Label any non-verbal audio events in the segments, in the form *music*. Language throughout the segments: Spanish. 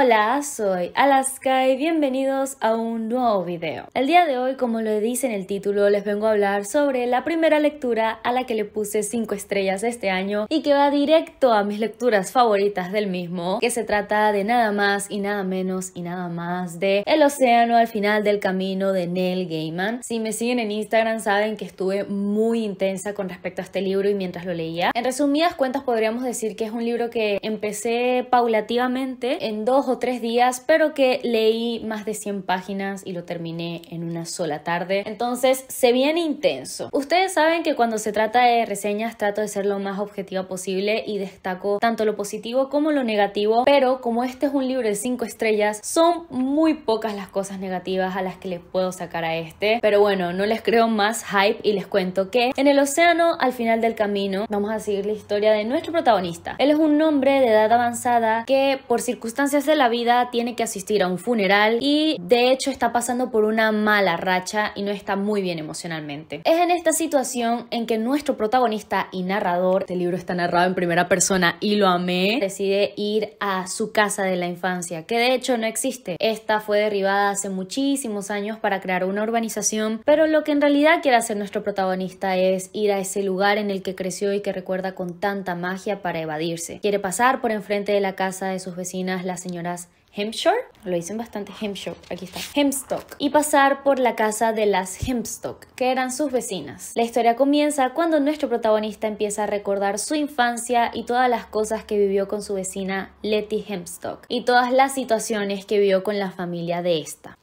Hola, soy Alaska y bienvenidos a un nuevo video. El día de hoy, como lo dice en el título, les vengo a hablar sobre la primera lectura a la que le puse 5 estrellas este año y que va directo a mis lecturas favoritas del mismo, que se trata de nada más y nada menos y nada más de El océano al final del camino de Neil Gaiman. Si me siguen en Instagram saben que estuve muy intensa con respecto a este libro y mientras lo leía. En resumidas cuentas podríamos decir que es un libro que empecé paulativamente en dos o tres días, pero que leí más de 100 páginas y lo terminé en una sola tarde. Entonces, se viene intenso. Ustedes saben que cuando se trata de reseñas trato de ser lo más objetiva posible y destaco tanto lo positivo como lo negativo, pero como este es un libro de 5 estrellas, son muy pocas las cosas negativas a las que le puedo sacar a este. Pero bueno, no les creo más hype y les cuento que en el océano, al final del camino, vamos a seguir la historia de nuestro protagonista. Él es un hombre de edad avanzada que por circunstancias de la vida tiene que asistir a un funeral y de hecho está pasando por una mala racha y no está muy bien emocionalmente. Es en esta situación en que nuestro protagonista y narrador, este libro está narrado en primera persona y lo amé, decide ir a su casa de la infancia, que de hecho no existe. Esta fue derribada hace muchísimos años para crear una urbanización, pero lo que en realidad quiere hacer nuestro protagonista es ir a ese lugar en el que creció y que recuerda con tanta magia para evadirse. Quiere pasar por enfrente de la casa de sus vecinas, la señora señoras lo dicen bastante Hempshire, aquí está, Hempstock, y pasar por la casa de las Hemstock, que eran sus vecinas. La historia comienza cuando nuestro protagonista empieza a recordar su infancia y todas las cosas que vivió con su vecina Letty Hemstock y todas las situaciones que vio con la familia de esta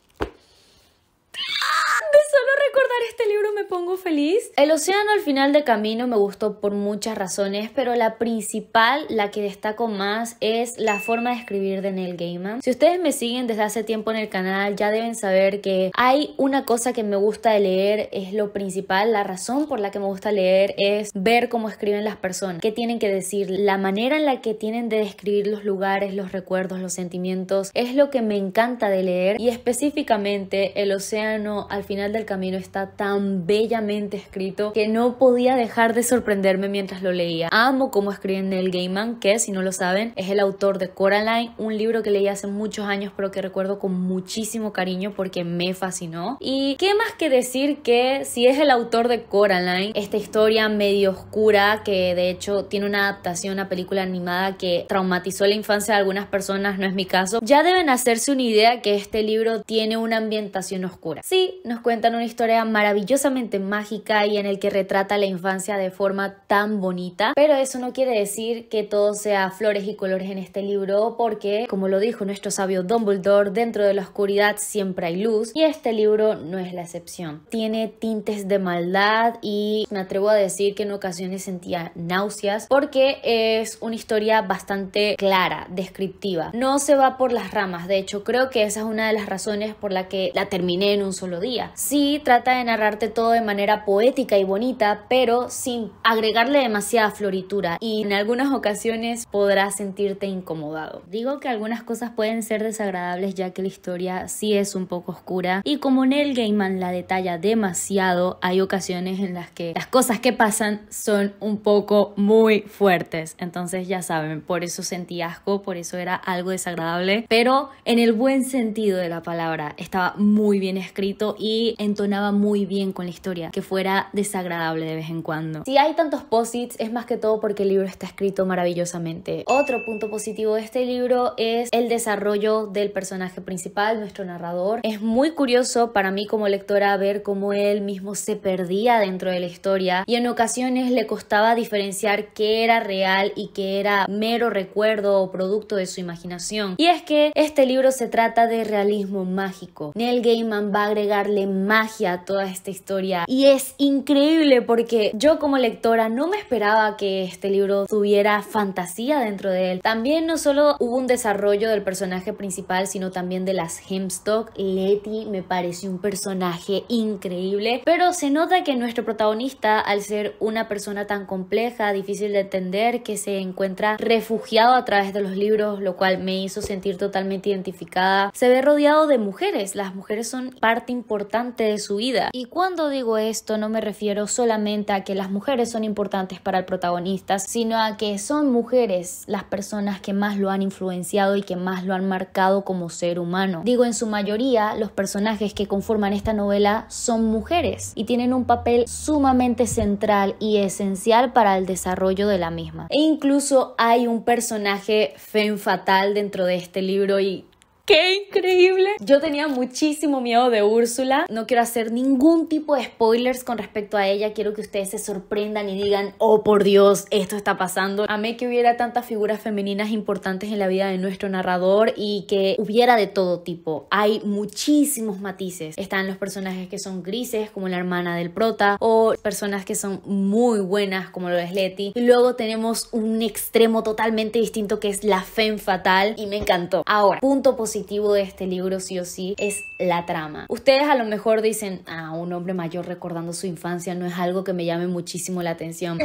recordar este libro me pongo feliz. El océano al final del camino me gustó por muchas razones, pero la principal, la que destaco más, es la forma de escribir de Neil Gaiman. Si ustedes me siguen desde hace tiempo en el canal, ya deben saber que hay una cosa que me gusta de leer, es lo principal, la razón por la que me gusta leer es ver cómo escriben las personas, qué tienen que decir, la manera en la que tienen de describir los lugares, los recuerdos, los sentimientos, es lo que me encanta de leer y específicamente el océano al final del camino es está tan bellamente escrito que no podía dejar de sorprenderme mientras lo leía. Amo cómo escribe Neil Gaiman, que si no lo saben es el autor de Coraline, un libro que leí hace muchos años pero que recuerdo con muchísimo cariño porque me fascinó. Y qué más que decir que si es el autor de Coraline, esta historia medio oscura que de hecho tiene una adaptación a película animada que traumatizó la infancia de algunas personas, no es mi caso, ya deben hacerse una idea que este libro tiene una ambientación oscura. Sí, nos cuentan una historia maravillosamente mágica y en el que retrata la infancia de forma tan bonita. Pero eso no quiere decir que todo sea flores y colores en este libro porque, como lo dijo nuestro sabio Dumbledore, dentro de la oscuridad siempre hay luz y este libro no es la excepción. Tiene tintes de maldad y me atrevo a decir que en ocasiones sentía náuseas porque es una historia bastante clara, descriptiva. No se va por las ramas, de hecho creo que esa es una de las razones por la que la terminé en un solo día. Sí trata de narrarte todo de manera poética y bonita, pero sin agregarle demasiada floritura y en algunas ocasiones podrás sentirte incomodado. Digo que algunas cosas pueden ser desagradables ya que la historia sí es un poco oscura y como Neil Gaiman la detalla demasiado, hay ocasiones en las que las cosas que pasan son un poco muy fuertes. Entonces ya saben, por eso sentí asco, por eso era algo desagradable, pero en el buen sentido de la palabra, estaba muy bien escrito y entonaba muy bien con la historia, que fuera desagradable de vez en cuando. Si hay tantos posits es más que todo porque el libro está escrito maravillosamente. Otro punto positivo de este libro es el desarrollo del personaje principal, nuestro narrador. Es muy curioso para mí como lectora ver cómo él mismo se perdía dentro de la historia y en ocasiones le costaba diferenciar qué era real y qué era mero recuerdo o producto de su imaginación. Y es que este libro se trata de realismo mágico. Neil Gaiman va a agregarle magia toda esta historia. Y es increíble porque yo como lectora no me esperaba que este libro tuviera fantasía dentro de él. También no solo hubo un desarrollo del personaje principal, sino también de las Hemstock. Letty me pareció un personaje increíble, pero se nota que nuestro protagonista, al ser una persona tan compleja, difícil de entender, que se encuentra refugiado a través de los libros, lo cual me hizo sentir totalmente identificada, se ve rodeado de mujeres. Las mujeres son parte importante de su vida y cuando digo esto no me refiero solamente a que las mujeres son importantes para el protagonista, sino a que son mujeres las personas que más lo han influenciado y que más lo han marcado como ser humano. Digo, en su mayoría, los personajes que conforman esta novela son mujeres y tienen un papel sumamente central y esencial para el desarrollo de la misma. E incluso hay un personaje fem fatal dentro de este libro y ¡Qué increíble! Yo tenía muchísimo miedo de Úrsula. No quiero hacer ningún tipo de spoilers con respecto a ella. Quiero que ustedes se sorprendan y digan, oh por Dios, esto está pasando. Amé que hubiera tantas figuras femeninas importantes en la vida de nuestro narrador y que hubiera de todo tipo. Hay muchísimos matices. Están los personajes que son grises, como la hermana del prota, o personas que son muy buenas, como lo es Leti Y luego tenemos un extremo totalmente distinto que es la fem fatal y me encantó. Ahora, punto positivo positivo de este libro, sí o sí, es la trama. Ustedes a lo mejor dicen, ah, un hombre mayor recordando su infancia no es algo que me llame muchísimo la atención.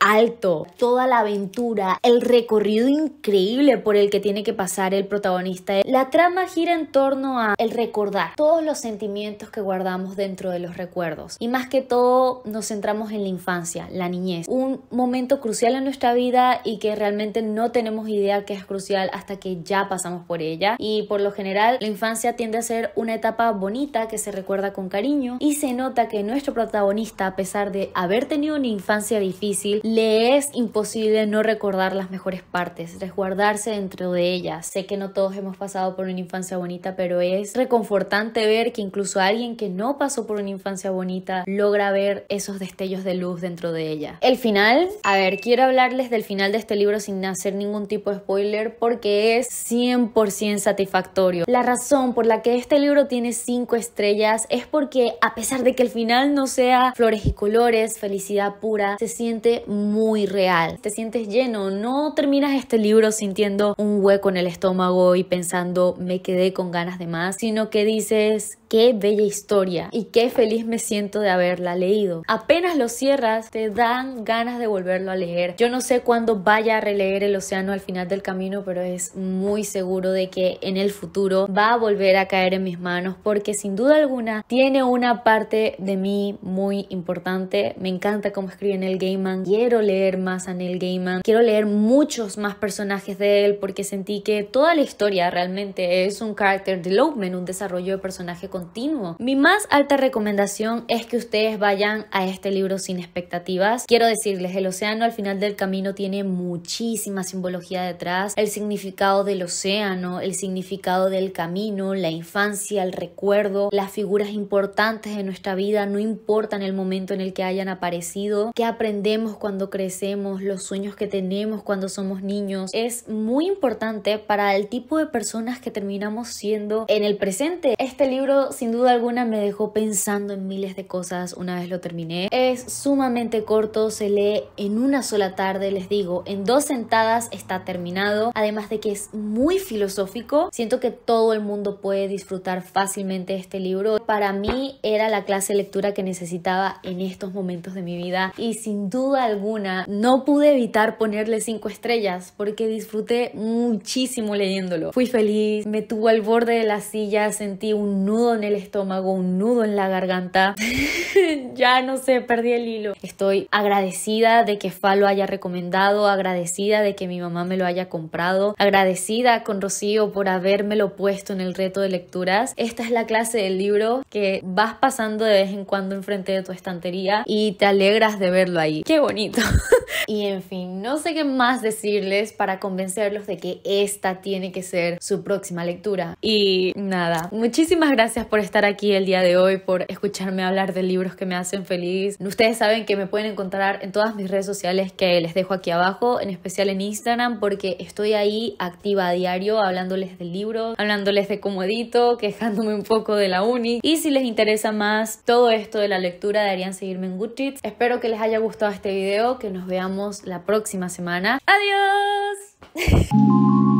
Alto, toda la aventura, el recorrido increíble por el que tiene que pasar el protagonista. La trama gira en torno a el recordar todos los sentimientos que guardamos dentro de los recuerdos. Y más que todo nos centramos en la infancia, la niñez, un momento crucial en nuestra vida y que realmente no tenemos idea que es crucial hasta que ya pasamos por ella y por lo general la infancia tiende a ser una etapa bonita que se recuerda con cariño y se nota que nuestro protagonista a pesar de haber tenido una infancia difícil le es imposible no recordar las mejores partes, resguardarse dentro de ella, Sé que no todos hemos pasado por una infancia bonita pero es reconfortante ver que incluso alguien que no pasó por una infancia bonita logra ver esos destellos de luz dentro de ella. El final, a ver, quiero hablarles del final de este libro sin hacer ningún tipo spoiler porque es 100% satisfactorio. La razón por la que este libro tiene 5 estrellas es porque a pesar de que el final no sea flores y colores, felicidad pura, se siente muy real, te sientes lleno, no terminas este libro sintiendo un hueco en el estómago y pensando me quedé con ganas de más, sino que dices qué bella historia y qué feliz me siento de haberla leído. Apenas lo cierras, te dan ganas de volverlo a leer. Yo no sé cuándo vaya a releer El Océano al final del camino, pero es muy seguro de que en el futuro va a volver a caer en mis manos porque sin duda alguna tiene una parte de mí muy importante. Me encanta cómo escribe Neil Gaiman. Quiero leer más a Neil Gaiman. Quiero leer muchos más personajes de él porque sentí que toda la historia realmente es un character development, un desarrollo de personaje con mi más alta recomendación es que ustedes vayan a este libro sin expectativas. Quiero decirles, el océano al final del camino tiene muchísima simbología detrás, el significado del océano, el significado del camino, la infancia, el recuerdo, las figuras importantes de nuestra vida, no importa en el momento en el que hayan aparecido, qué aprendemos cuando crecemos, los sueños que tenemos cuando somos niños. Es muy importante para el tipo de personas que terminamos siendo en el presente. Este libro sin duda alguna me dejó pensando en miles de cosas una vez lo terminé. Es sumamente corto, se lee en una sola tarde, les digo, en dos sentadas está terminado, además de que es muy filosófico. Siento que todo el mundo puede disfrutar fácilmente este libro. Para mí era la clase de lectura que necesitaba en estos momentos de mi vida y sin duda alguna no pude evitar ponerle cinco estrellas porque disfruté muchísimo leyéndolo. Fui feliz, me tuvo al borde de la silla, sentí un nudo en el estómago, un nudo en la garganta. *laughs* ya no sé, perdí el hilo. Estoy agradecida de que Fa lo haya recomendado, agradecida de que mi mamá me lo haya comprado, agradecida con Rocío por habérmelo puesto en el reto de lecturas. Esta es la clase del libro que vas pasando de vez en cuando enfrente de tu estantería y te alegras de verlo ahí. ¡Qué bonito! *laughs* y en fin, no sé qué más decirles para convencerlos de que esta tiene que ser su próxima lectura. Y nada, muchísimas gracias por estar aquí el día de hoy, por escucharme hablar de libros que me hacen feliz. Ustedes saben que me pueden encontrar en todas mis redes sociales que les dejo aquí abajo, en especial en Instagram, porque estoy ahí activa a diario hablándoles de libros, hablándoles de cómo edito, quejándome un poco de la uni. Y si les interesa más todo esto de la lectura, deberían seguirme en Goodreads. Espero que les haya gustado este video, que nos veamos la próxima semana. ¡Adiós! *laughs*